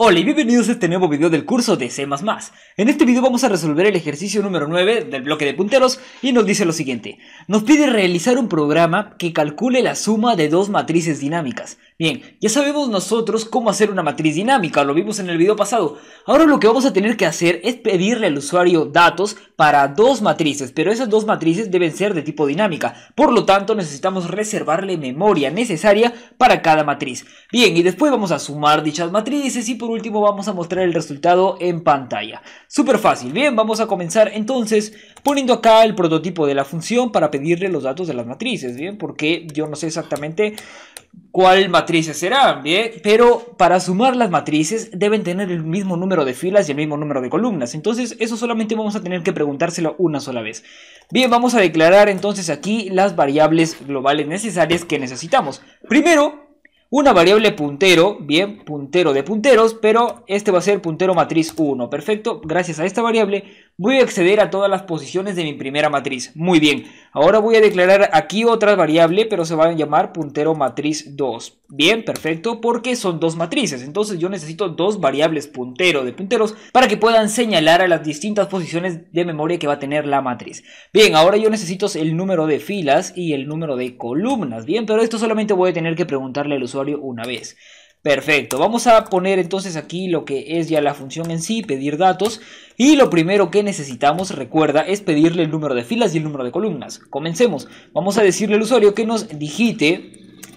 Hola y bienvenidos a este nuevo video del curso de C++. En este video vamos a resolver el ejercicio número 9 del bloque de punteros y nos dice lo siguiente. Nos pide realizar un programa que calcule la suma de dos matrices dinámicas. Bien, ya sabemos nosotros cómo hacer una matriz dinámica, lo vimos en el video pasado. Ahora lo que vamos a tener que hacer es pedirle al usuario datos para dos matrices, pero esas dos matrices deben ser de tipo dinámica. Por lo tanto necesitamos reservarle memoria necesaria para cada matriz. Bien, y después vamos a sumar dichas matrices y por último vamos a mostrar el resultado en pantalla. Súper fácil. Bien, vamos a comenzar entonces poniendo acá el prototipo de la función para pedirle los datos de las matrices, ¿bien? Porque yo no sé exactamente cuál matrices serán, ¿bien? Pero para sumar las matrices deben tener el mismo número de filas y el mismo número de columnas. Entonces eso solamente vamos a tener que preguntárselo una sola vez. Bien, vamos a declarar entonces aquí las variables globales necesarias que necesitamos. Primero, una variable puntero, bien, puntero de punteros, pero este va a ser puntero matriz 1. Perfecto, gracias a esta variable voy a acceder a todas las posiciones de mi primera matriz. Muy bien, ahora voy a declarar aquí otra variable, pero se va a llamar puntero matriz 2. Bien, perfecto, porque son dos matrices, entonces yo necesito dos variables puntero de punteros para que puedan señalar a las distintas posiciones de memoria que va a tener la matriz. Bien, ahora yo necesito el número de filas y el número de columnas, bien, pero esto solamente voy a tener que preguntarle al usuario una vez. Perfecto, vamos a poner entonces aquí lo que es ya la función en sí, pedir datos. Y lo primero que necesitamos, recuerda, es pedirle el número de filas y el número de columnas. Comencemos. Vamos a decirle al usuario que nos digite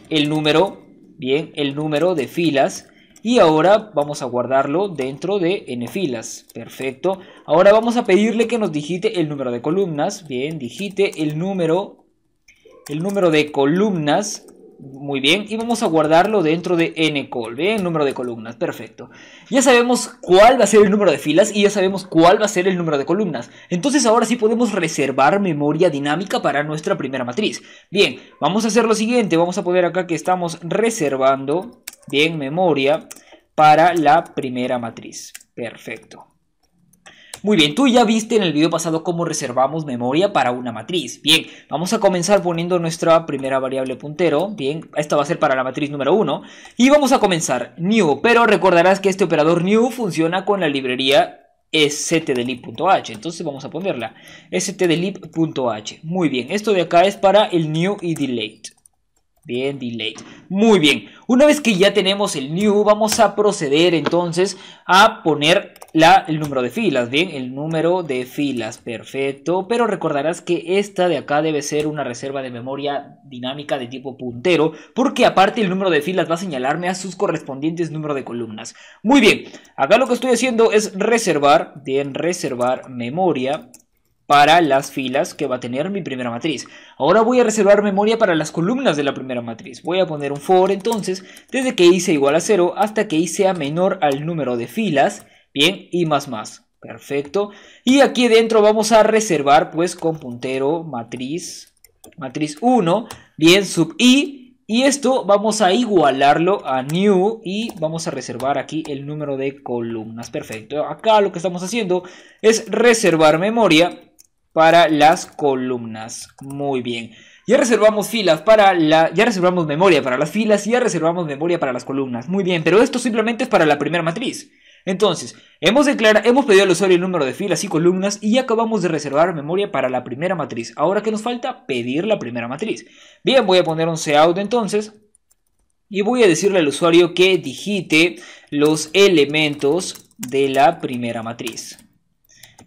el número, bien, el número de filas. Y ahora vamos a guardarlo dentro de n filas. Perfecto. Ahora vamos a pedirle que nos digite el número de columnas. Bien, digite el número, el número de columnas muy bien, y vamos a guardarlo dentro de ncol, bien, número de columnas, perfecto. Ya sabemos cuál va a ser el número de filas y ya sabemos cuál va a ser el número de columnas. Entonces ahora sí podemos reservar memoria dinámica para nuestra primera matriz. Bien, vamos a hacer lo siguiente, vamos a poner acá que estamos reservando, bien, memoria para la primera matriz. Perfecto. Muy bien, tú ya viste en el video pasado cómo reservamos memoria para una matriz. Bien, vamos a comenzar poniendo nuestra primera variable puntero. Bien, esta va a ser para la matriz número 1. Y vamos a comenzar new, pero recordarás que este operador new funciona con la librería stdlib.h. Entonces vamos a ponerla stdlib.h. Muy bien, esto de acá es para el new y delete. Bien, delete. Muy bien. Una vez que ya tenemos el new, vamos a proceder entonces a poner la, el número de filas, bien, el número de filas, perfecto. Pero recordarás que esta de acá debe ser una reserva de memoria dinámica de tipo puntero, porque aparte el número de filas va a señalarme a sus correspondientes número de columnas. Muy bien, acá lo que estoy haciendo es reservar, bien, reservar memoria para las filas que va a tener mi primera matriz. Ahora voy a reservar memoria para las columnas de la primera matriz. Voy a poner un for entonces, desde que hice igual a 0 hasta que hice a menor al número de filas Bien, y más más. Perfecto. Y aquí dentro vamos a reservar pues con puntero matriz, matriz 1, bien, sub i. Y esto vamos a igualarlo a new y vamos a reservar aquí el número de columnas. Perfecto. Acá lo que estamos haciendo es reservar memoria para las columnas. Muy bien. Ya reservamos filas para la. Ya reservamos memoria para las filas y ya reservamos memoria para las columnas. Muy bien, pero esto simplemente es para la primera matriz. Entonces, hemos, declarado, hemos pedido al usuario el número de filas y columnas y acabamos de reservar memoria para la primera matriz. Ahora que nos falta pedir la primera matriz. Bien, voy a poner un cout entonces. Y voy a decirle al usuario que digite los elementos de la primera matriz.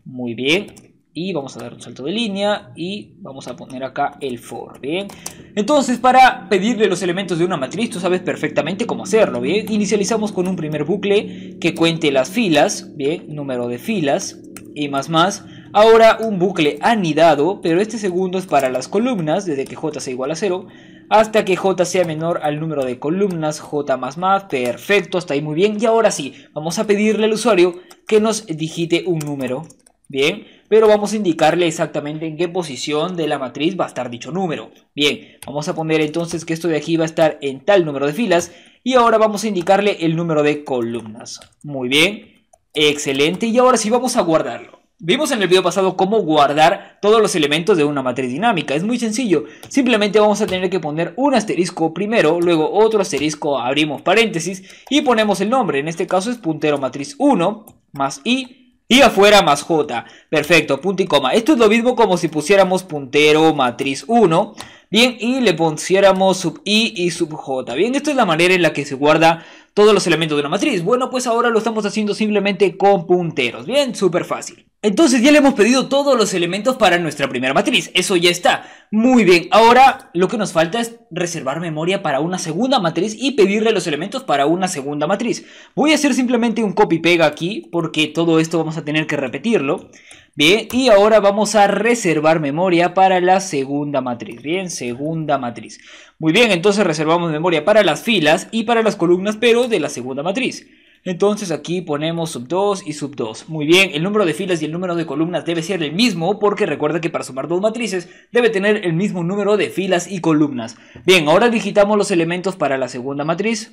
Muy bien, y vamos a dar un salto de línea y vamos a poner acá el for, ¿bien? Entonces para pedirle los elementos de una matriz tú sabes perfectamente cómo hacerlo, ¿bien? Inicializamos con un primer bucle que cuente las filas, ¿bien? Número de filas y más más. Ahora un bucle anidado, pero este segundo es para las columnas, desde que j sea igual a 0 hasta que j sea menor al número de columnas j++, más más, perfecto, hasta ahí muy bien. Y ahora sí, vamos a pedirle al usuario que nos digite un número, ¿bien? pero vamos a indicarle exactamente en qué posición de la matriz va a estar dicho número. Bien, vamos a poner entonces que esto de aquí va a estar en tal número de filas y ahora vamos a indicarle el número de columnas. Muy bien, excelente y ahora sí vamos a guardarlo. Vimos en el video pasado cómo guardar todos los elementos de una matriz dinámica, es muy sencillo, simplemente vamos a tener que poner un asterisco primero, luego otro asterisco, abrimos paréntesis y ponemos el nombre, en este caso es puntero matriz 1 más i y afuera más J. Perfecto, punto y coma. Esto es lo mismo como si pusiéramos puntero matriz 1. Bien, y le pusiéramos sub i y sub j. Bien, esto es la manera en la que se guarda todos los elementos de una matriz. Bueno, pues ahora lo estamos haciendo simplemente con punteros. Bien, súper fácil. Entonces ya le hemos pedido todos los elementos para nuestra primera matriz. Eso ya está. Muy bien, ahora lo que nos falta es reservar memoria para una segunda matriz y pedirle los elementos para una segunda matriz. Voy a hacer simplemente un copy peg aquí porque todo esto vamos a tener que repetirlo. Bien, y ahora vamos a reservar memoria para la segunda matriz. Bien, segunda matriz. Muy bien, entonces reservamos memoria para las filas y para las columnas, pero de la segunda matriz. Entonces aquí ponemos sub 2 y sub 2. Muy bien, el número de filas y el número de columnas debe ser el mismo porque recuerda que para sumar dos matrices debe tener el mismo número de filas y columnas. Bien, ahora digitamos los elementos para la segunda matriz.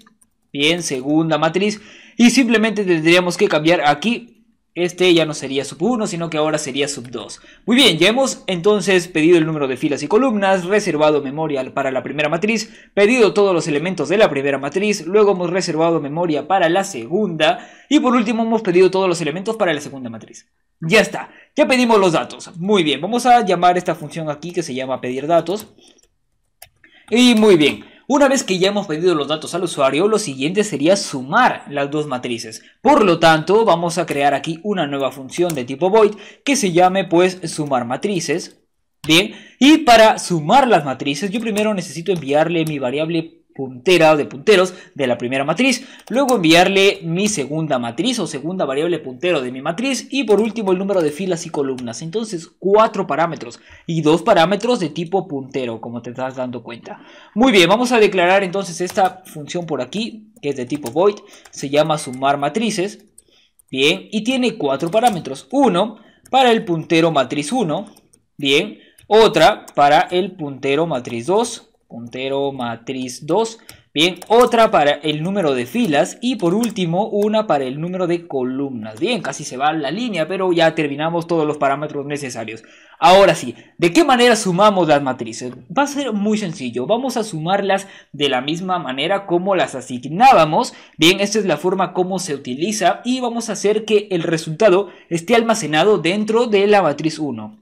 Bien, segunda matriz. Y simplemente tendríamos que cambiar aquí este ya no sería sub 1, sino que ahora sería sub 2. Muy bien, ya hemos entonces pedido el número de filas y columnas, reservado memoria para la primera matriz, pedido todos los elementos de la primera matriz, luego hemos reservado memoria para la segunda y por último hemos pedido todos los elementos para la segunda matriz. Ya está, ya pedimos los datos. Muy bien, vamos a llamar esta función aquí que se llama pedir datos. Y muy bien, una vez que ya hemos pedido los datos al usuario, lo siguiente sería sumar las dos matrices. Por lo tanto, vamos a crear aquí una nueva función de tipo void que se llame pues sumar matrices. Bien, y para sumar las matrices yo primero necesito enviarle mi variable puntera de punteros de la primera matriz, luego enviarle mi segunda matriz o segunda variable puntero de mi matriz y por último el número de filas y columnas. Entonces cuatro parámetros y dos parámetros de tipo puntero como te estás dando cuenta. Muy bien, vamos a declarar entonces esta función por aquí que es de tipo void, se llama sumar matrices. Bien, y tiene cuatro parámetros. Uno para el puntero matriz 1, bien, otra para el puntero matriz 2, puntero matriz 2. Bien, otra para el número de filas y por último una para el número de columnas. Bien, casi se va la línea, pero ya terminamos todos los parámetros necesarios. Ahora sí, ¿de qué manera sumamos las matrices? Va a ser muy sencillo, vamos a sumarlas de la misma manera como las asignábamos. Bien, esta es la forma como se utiliza y vamos a hacer que el resultado esté almacenado dentro de la matriz 1.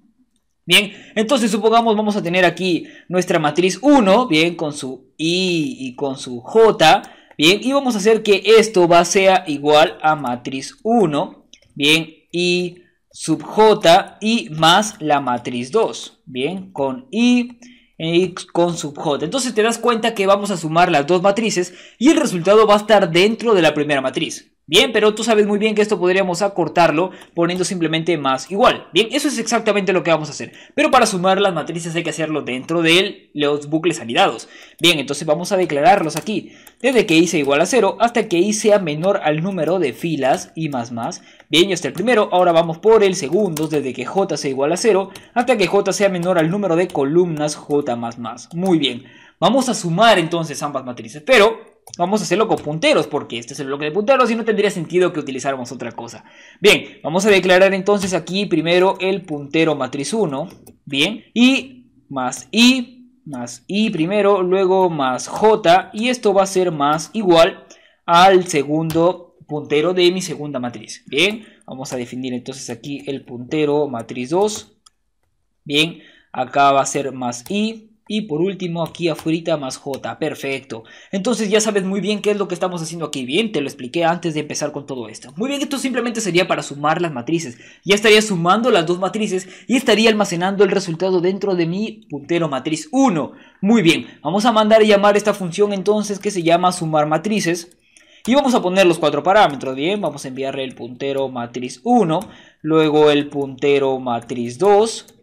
Bien, entonces supongamos vamos a tener aquí nuestra matriz 1, bien, con su I y con su J, bien, y vamos a hacer que esto va sea igual a matriz 1, bien, I sub J y más la matriz 2, bien, con I y con sub J. Entonces te das cuenta que vamos a sumar las dos matrices y el resultado va a estar dentro de la primera matriz. Bien, pero tú sabes muy bien que esto podríamos acortarlo poniendo simplemente más igual. Bien, eso es exactamente lo que vamos a hacer. Pero para sumar las matrices hay que hacerlo dentro de los bucles anidados. Bien, entonces vamos a declararlos aquí. Desde que i sea igual a 0 hasta que i sea menor al número de filas y más más. Bien, ya está el primero. Ahora vamos por el segundo, desde que j sea igual a 0 hasta que j sea menor al número de columnas j más más. Muy bien. Vamos a sumar entonces ambas matrices, pero vamos a hacerlo con punteros, porque este es el bloque de punteros y no tendría sentido que utilizáramos otra cosa. Bien, vamos a declarar entonces aquí primero el puntero matriz 1, bien, y más i, más i primero, luego más j, y esto va a ser más igual al segundo puntero de mi segunda matriz, bien, vamos a definir entonces aquí el puntero matriz 2, bien, acá va a ser más i, y por último, aquí afuera más J. Perfecto. Entonces ya sabes muy bien qué es lo que estamos haciendo aquí. Bien, te lo expliqué antes de empezar con todo esto. Muy bien, esto simplemente sería para sumar las matrices. Ya estaría sumando las dos matrices y estaría almacenando el resultado dentro de mi puntero matriz 1. Muy bien, vamos a mandar a llamar esta función entonces que se llama sumar matrices. Y vamos a poner los cuatro parámetros, bien, vamos a enviarle el puntero matriz 1, luego el puntero matriz 2,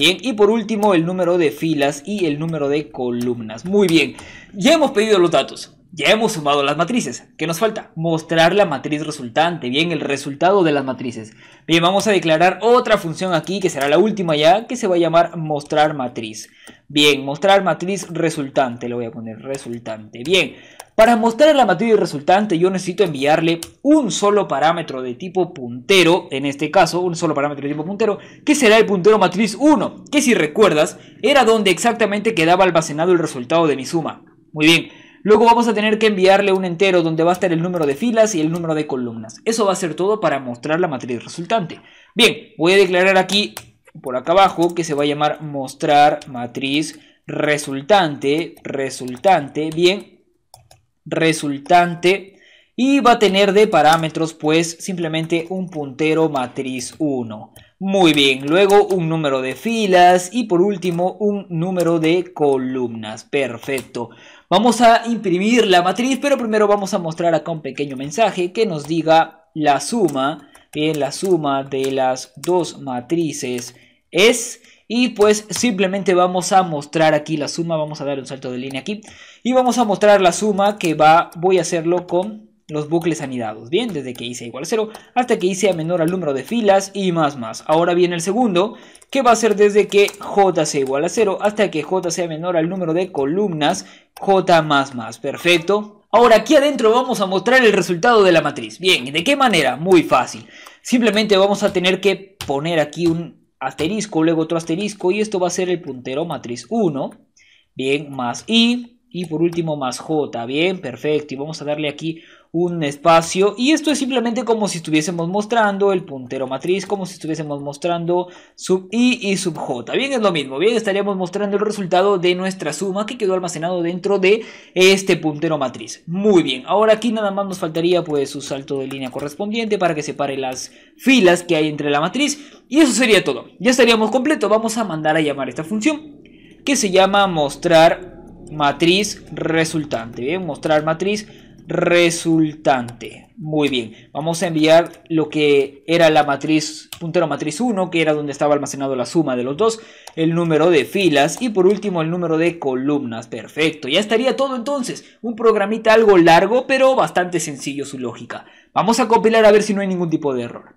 Bien, y por último el número de filas y el número de columnas. Muy bien, ya hemos pedido los datos. Ya hemos sumado las matrices. ¿Qué nos falta? Mostrar la matriz resultante, bien, el resultado de las matrices. Bien, vamos a declarar otra función aquí, que será la última ya, que se va a llamar mostrar matriz. Bien, mostrar matriz resultante, lo voy a poner resultante. Bien, para mostrar la matriz resultante yo necesito enviarle un solo parámetro de tipo puntero, en este caso un solo parámetro de tipo puntero, que será el puntero matriz 1, que si recuerdas era donde exactamente quedaba almacenado el resultado de mi suma. Muy bien, luego vamos a tener que enviarle un entero donde va a estar el número de filas y el número de columnas. Eso va a ser todo para mostrar la matriz resultante. Bien, voy a declarar aquí, por acá abajo, que se va a llamar mostrar matriz resultante, resultante, bien, resultante y va a tener de parámetros pues simplemente un puntero matriz 1. Muy bien, luego un número de filas y por último un número de columnas. Perfecto. Vamos a imprimir la matriz, pero primero vamos a mostrar acá un pequeño mensaje que nos diga la suma. Bien, la suma de las dos matrices es y pues simplemente vamos a mostrar aquí la suma. Vamos a dar un salto de línea aquí. Y vamos a mostrar la suma que va, voy a hacerlo con los bucles anidados. Bien, desde que hice igual a 0 hasta que hice a menor al número de filas y más más. Ahora viene el segundo, que va a ser desde que j sea igual a 0 hasta que j sea menor al número de columnas j más más. Perfecto. Ahora aquí adentro vamos a mostrar el resultado de la matriz. Bien, ¿de qué manera? Muy fácil. Simplemente vamos a tener que poner aquí un asterisco, luego otro asterisco, y esto va a ser el puntero matriz 1, bien, más i, y por último más j, bien, perfecto, y vamos a darle aquí un espacio y esto es simplemente como si estuviésemos mostrando el puntero matriz como si estuviésemos mostrando sub i y sub j bien es lo mismo bien estaríamos mostrando el resultado de nuestra suma que quedó almacenado dentro de este puntero matriz muy bien ahora aquí nada más nos faltaría pues su salto de línea correspondiente para que separe las filas que hay entre la matriz y eso sería todo ya estaríamos completo vamos a mandar a llamar esta función que se llama mostrar matriz resultante bien mostrar matriz resultante. Muy bien, vamos a enviar lo que era la matriz, puntero matriz 1, que era donde estaba almacenado la suma de los dos, el número de filas y por último el número de columnas. Perfecto, ya estaría todo entonces. Un programita algo largo, pero bastante sencillo su lógica. Vamos a compilar a ver si no hay ningún tipo de error.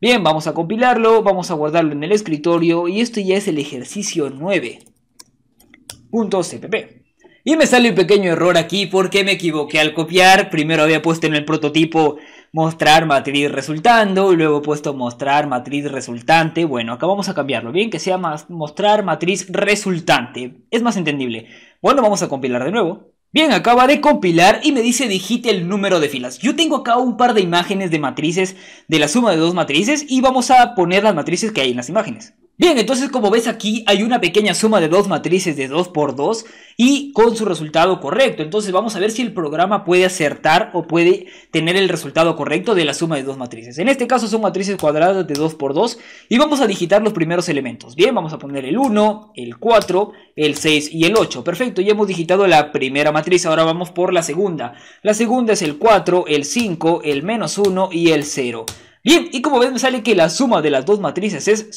Bien, vamos a compilarlo, vamos a guardarlo en el escritorio y esto ya es el ejercicio 9.cpp. Y me sale un pequeño error aquí porque me equivoqué al copiar. Primero había puesto en el prototipo mostrar matriz resultando, luego he puesto mostrar matriz resultante. Bueno, acá vamos a cambiarlo, bien que sea más mostrar matriz resultante. Es más entendible. Bueno, vamos a compilar de nuevo. Bien, acaba de compilar y me dice digite el número de filas. Yo tengo acá un par de imágenes de matrices de la suma de dos matrices y vamos a poner las matrices que hay en las imágenes. Bien, entonces como ves aquí hay una pequeña suma de dos matrices de 2 por 2 y con su resultado correcto. Entonces vamos a ver si el programa puede acertar o puede tener el resultado correcto de la suma de dos matrices. En este caso son matrices cuadradas de 2 por 2 y vamos a digitar los primeros elementos. Bien, vamos a poner el 1, el 4, el 6 y el 8. Perfecto, ya hemos digitado la primera matriz, ahora vamos por la segunda. La segunda es el 4, el 5, el menos 1 y el 0. Bien, y como ves me sale que la suma de las dos matrices es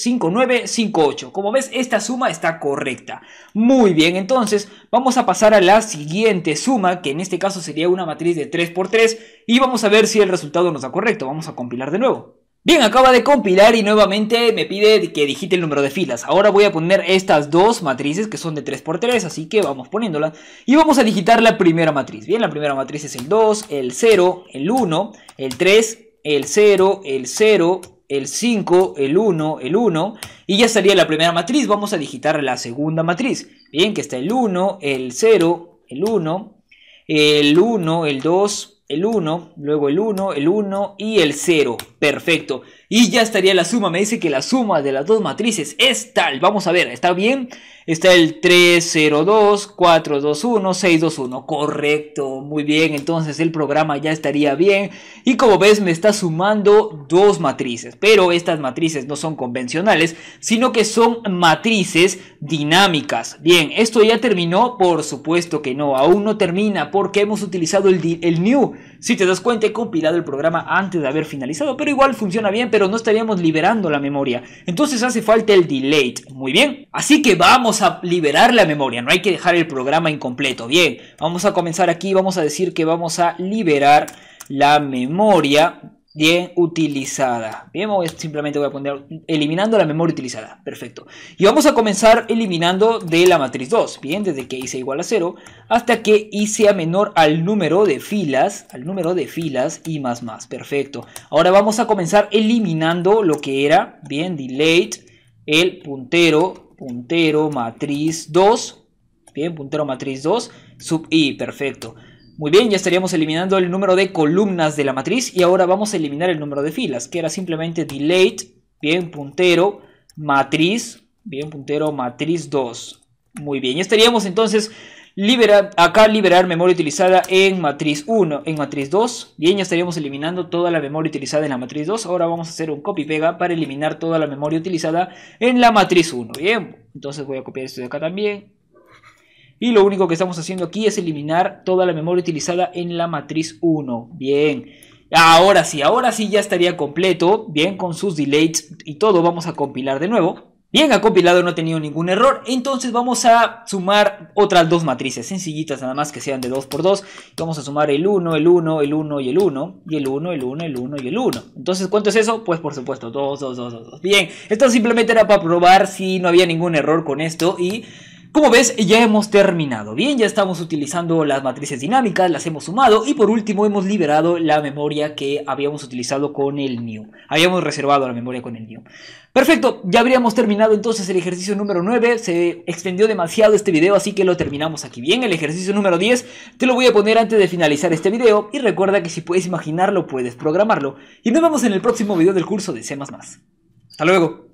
8. Como ves, esta suma está correcta. Muy bien, entonces vamos a pasar a la siguiente suma, que en este caso sería una matriz de 3x3, y vamos a ver si el resultado nos da correcto. Vamos a compilar de nuevo. Bien, acaba de compilar y nuevamente me pide que digite el número de filas. Ahora voy a poner estas dos matrices que son de 3x3, así que vamos poniéndolas. Y vamos a digitar la primera matriz. Bien, la primera matriz es el 2, el 0, el 1, el 3 el 0, el 0, el 5, el 1, el 1, y ya estaría la primera matriz. Vamos a digitar la segunda matriz. Bien, que está el 1, el 0, el 1, el 1, el 2, el 1, luego el 1, el 1 y el 0. Perfecto. Y ya estaría la suma. Me dice que la suma de las dos matrices es tal. Vamos a ver, ¿está bien? Está el 302, 421, 621. Correcto, muy bien. Entonces el programa ya estaría bien. Y como ves, me está sumando dos matrices. Pero estas matrices no son convencionales, sino que son matrices dinámicas. Bien, esto ya terminó. Por supuesto que no, aún no termina porque hemos utilizado el, el new. Si te das cuenta, he compilado el programa antes de haber finalizado, pero igual funciona bien no estaríamos liberando la memoria. Entonces hace falta el delay Muy bien. Así que vamos a liberar la memoria. No hay que dejar el programa incompleto. Bien. Vamos a comenzar aquí. Vamos a decir que vamos a liberar la memoria bien utilizada. Bien, simplemente voy a poner eliminando la memoria utilizada. Perfecto. Y vamos a comenzar eliminando de la matriz 2. Bien, desde que i sea igual a 0 hasta que i sea menor al número de filas, al número de filas y más más. Perfecto. Ahora vamos a comenzar eliminando lo que era, bien, delete el puntero, puntero matriz 2. Bien, puntero matriz 2, sub i, perfecto. Muy bien, ya estaríamos eliminando el número de columnas de la matriz y ahora vamos a eliminar el número de filas, que era simplemente delete, bien, puntero, matriz, bien, puntero, matriz 2. Muy bien, ya estaríamos entonces acá liberar memoria utilizada en matriz 1, en matriz 2. Bien, ya estaríamos eliminando toda la memoria utilizada en la matriz 2. Ahora vamos a hacer un copy-pega para eliminar toda la memoria utilizada en la matriz 1. Bien, entonces voy a copiar esto de acá también. Y lo único que estamos haciendo aquí es eliminar toda la memoria utilizada en la matriz 1. Bien. Ahora sí, ahora sí ya estaría completo. Bien, con sus delays y todo, vamos a compilar de nuevo. Bien, ha compilado, no ha tenido ningún error. Entonces vamos a sumar otras dos matrices, sencillitas nada más que sean de 2 x 2 Vamos a sumar el 1, el 1, el 1 y el 1. Y el 1, el 1, el 1 y el 1. Entonces, ¿cuánto es eso? Pues por supuesto, 2, 2, 2, 2. Bien, esto simplemente era para probar si no había ningún error con esto y... Como ves, ya hemos terminado. Bien, ya estamos utilizando las matrices dinámicas, las hemos sumado y por último hemos liberado la memoria que habíamos utilizado con el new. Habíamos reservado la memoria con el new. Perfecto, ya habríamos terminado entonces el ejercicio número 9. Se extendió demasiado este video, así que lo terminamos aquí. Bien, el ejercicio número 10 te lo voy a poner antes de finalizar este video y recuerda que si puedes imaginarlo, puedes programarlo. Y nos vemos en el próximo video del curso de C++. Hasta luego.